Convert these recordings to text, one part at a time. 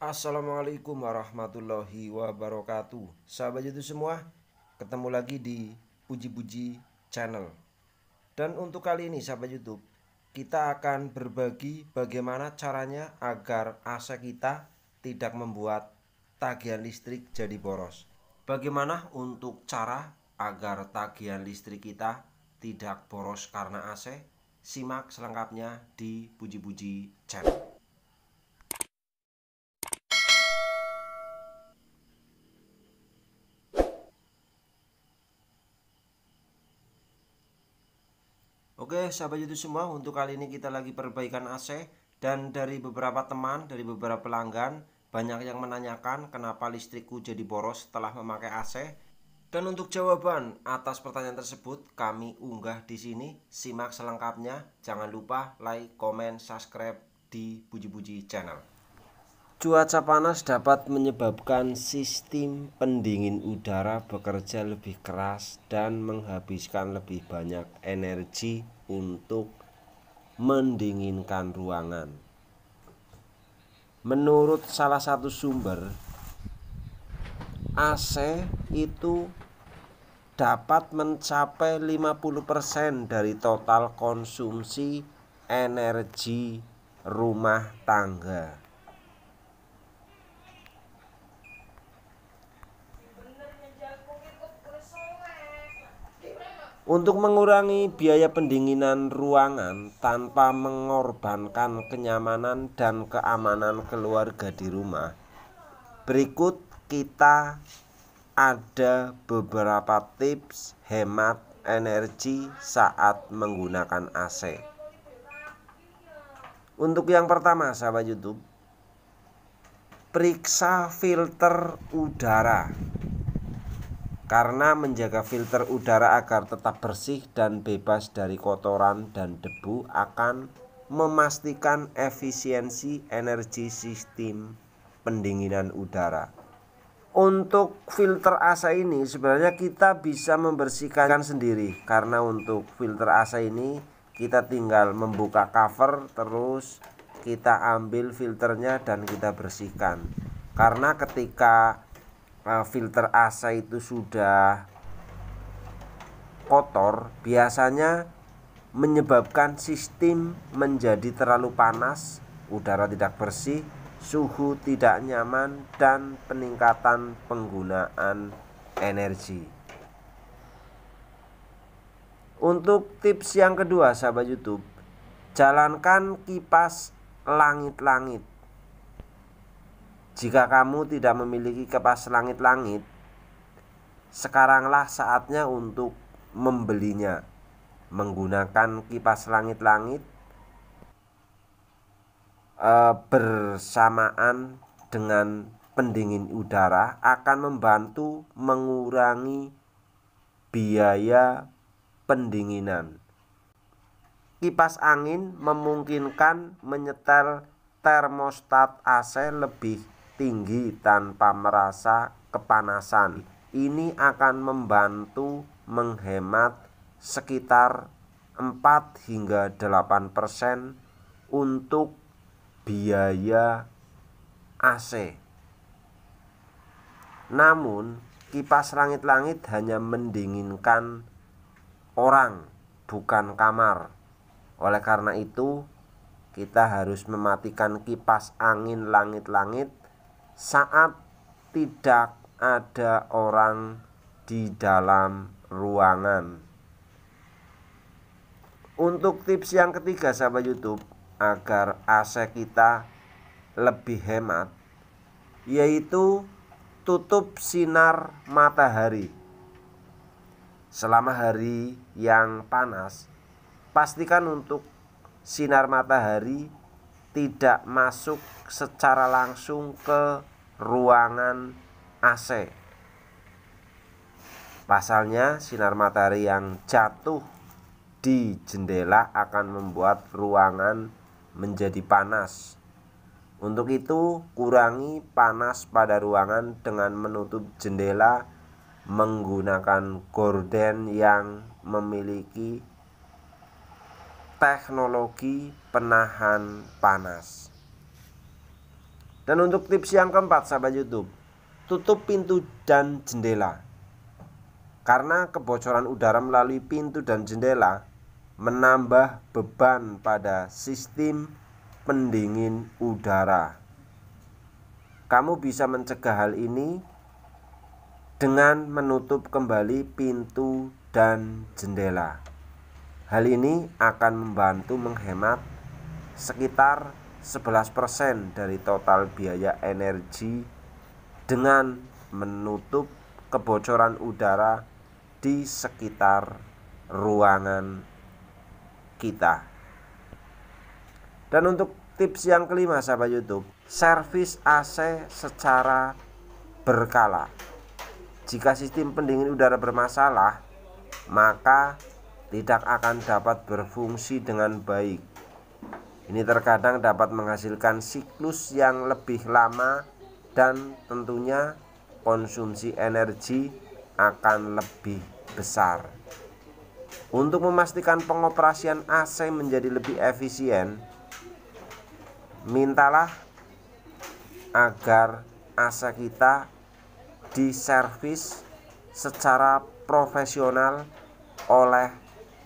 Assalamualaikum warahmatullahi wabarakatuh Sahabat YouTube semua Ketemu lagi di Puji-Puji Channel Dan untuk kali ini sahabat YouTube Kita akan berbagi bagaimana caranya agar AC kita tidak membuat tagihan listrik jadi boros Bagaimana untuk cara agar tagihan listrik kita tidak boros karena AC? Simak selengkapnya di Puji-Puji Channel Oke sahabat YouTube semua untuk kali ini kita lagi perbaikan AC e dan dari beberapa teman dari beberapa pelanggan banyak yang menanyakan kenapa listrikku jadi boros setelah memakai AC e. dan untuk jawaban atas pertanyaan tersebut kami unggah di sini simak selengkapnya jangan lupa like comment subscribe di Puji Puji Channel. Cuaca panas dapat menyebabkan sistem pendingin udara bekerja lebih keras dan menghabiskan lebih banyak energi untuk mendinginkan ruangan. Menurut salah satu sumber, AC itu dapat mencapai 50% dari total konsumsi energi rumah tangga. untuk mengurangi biaya pendinginan ruangan tanpa mengorbankan kenyamanan dan keamanan keluarga di rumah. Berikut kita ada beberapa tips hemat energi saat menggunakan AC. Untuk yang pertama, sahabat YouTube, periksa filter udara karena menjaga filter udara agar tetap bersih dan bebas dari kotoran dan debu akan memastikan efisiensi energi sistem pendinginan udara. Untuk filter AC ini sebenarnya kita bisa membersihkan sendiri karena untuk filter AC ini kita tinggal membuka cover terus kita ambil filternya dan kita bersihkan. Karena ketika Nah, filter AC itu sudah kotor biasanya menyebabkan sistem menjadi terlalu panas, udara tidak bersih, suhu tidak nyaman dan peningkatan penggunaan energi. Untuk tips yang kedua sahabat YouTube, jalankan kipas langit-langit. Jika kamu tidak memiliki kapas langit-langit, sekaranglah saatnya untuk membelinya menggunakan kipas langit-langit e, bersamaan dengan pendingin udara akan membantu mengurangi biaya pendinginan. Kipas angin memungkinkan menyetel termostat AC lebih tinggi tanpa merasa kepanasan. Ini akan membantu menghemat sekitar 4 hingga 8 persen untuk biaya AC. Namun, kipas langit-langit hanya mendinginkan orang, bukan kamar. Oleh karena itu, kita harus mematikan kipas angin langit-langit saat tidak ada orang di dalam ruangan. Untuk tips yang ketiga sahabat YouTube agar AC kita lebih hemat yaitu tutup sinar matahari. Selama hari yang panas, pastikan untuk sinar matahari tidak masuk secara langsung ke ruangan AC. Pasalnya, sinar matahari yang jatuh di jendela akan membuat ruangan menjadi panas. Untuk itu, kurangi panas pada ruangan dengan menutup jendela menggunakan gorden yang memiliki teknologi penahan panas. Dan untuk tips yang keempat sahabat YouTube, tutup pintu dan jendela. Karena kebocoran udara melalui pintu dan jendela menambah beban pada sistem pendingin udara. Kamu bisa mencegah hal ini dengan menutup kembali pintu dan jendela. Hal ini akan membantu menghemat sekitar 11% dari total biaya energi dengan menutup kebocoran udara di sekitar ruangan kita. Dan untuk tips yang kelima sahabat YouTube, servis AC secara berkala. Jika sistem pendingin udara bermasalah, maka tidak akan dapat berfungsi dengan baik ini terkadang dapat menghasilkan siklus yang lebih lama dan tentunya konsumsi energi akan lebih besar. Untuk memastikan pengoperasian AC menjadi lebih efisien, mintalah agar AC kita diservis secara profesional oleh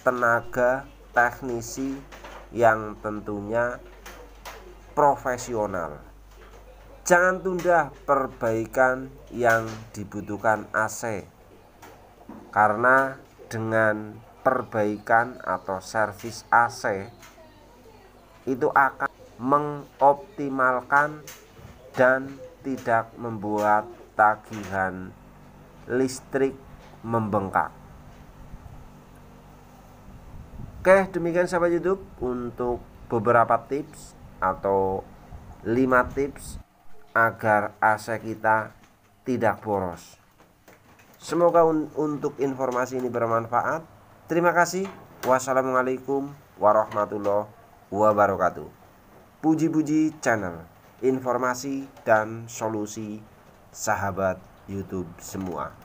tenaga teknisi yang tentunya profesional. Jangan tunda perbaikan yang dibutuhkan AC karena dengan perbaikan atau servis AC itu akan mengoptimalkan dan tidak membuat tagihan listrik membengkak. Oke, demikian sahabat YouTube untuk beberapa tips atau 5 tips agar AC kita tidak boros. Semoga un untuk informasi ini bermanfaat. Terima kasih. Wassalamualaikum warahmatullahi wabarakatuh. Puji-puji channel informasi dan solusi sahabat YouTube semua.